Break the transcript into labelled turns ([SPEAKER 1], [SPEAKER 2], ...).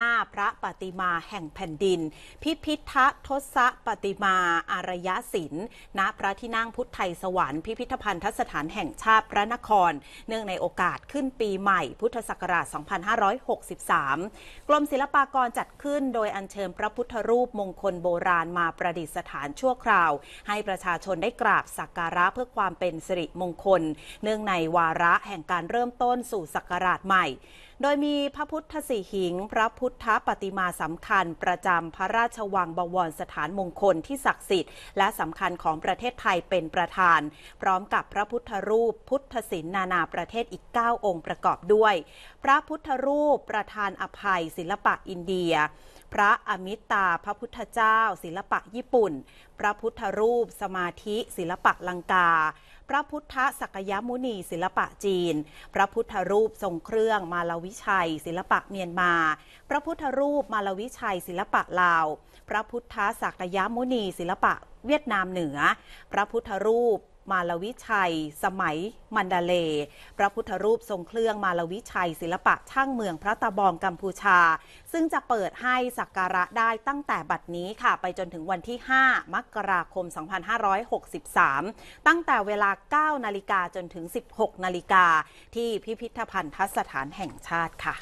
[SPEAKER 1] หน้าพระปฏิมาแห่งแผ่นดิน พิพิธะทศปฏิมาอารยศิลป์ ณพระที่นั่งพุทธไทยสวรรค์พิพิธภัณฑสถานแห่งชาติพระนคร เนื่องในโอกาสขึ้นปีใหม่ พุทธศักราช 2563 กรมศิลปากรจัดขึ้นโดยอัญเชิญพระพุทธรูปมงคลโบราณมาประดิษฐานชั่วคราว ให้ประชาชนได้กราบสักการะเพื่อความเป็นสิริมงคล เนื่องในวาระแห่งการเริ่มต้นสู่ศักราชใหม่โดยมีพระพุทธสีหิงพระพุทธปฏิมาสำคัญ ประจำพระราชวังบวรสถานมงคลที่ศักดิ์สิทธิ์และสำคัญของประเทศไทยเป็นประธาน พร้อมกับพระพุทธรูปพุทธศิลป์นานาประเทศอีก9องค์ประกอบด้วย พระพุทธรูปประธานอภัยศิลปะอินเดีย พระอมิตาพระพุทธเจ้า ศิลปะญี่ปุ่น พระพุทธรูป สมาธิ ศิลปะลังกาพระพุทธศักยมุนีศิลปะจีน พระพุทธรูปทรงเครื่องมาลวิชัยศิลปะเมียนมา พระพุทธรูปมาลวิชัยศิลปะลาว พระพุทธศักยมุนีศิลปะเวียดนามเหนือ พระพุทธรูปมาลวิชัยสมัย มันดาเลพระพุทธรูปทรงเครื่องมาลวิชัยศิลปะช่างเมืองพระตะบองกัมพูชา ซึ่งจะเปิดให้สักการะได้ตั้งแต่บัดนี้ค่ะ ไปจนถึงวันที่ 5 มกราคม 2563 ตั้งแต่เวลา 9นาฬิกาจนถึง 16นาฬิกาที่พิพิธภัณฑสถานแห่งชาติค่ะ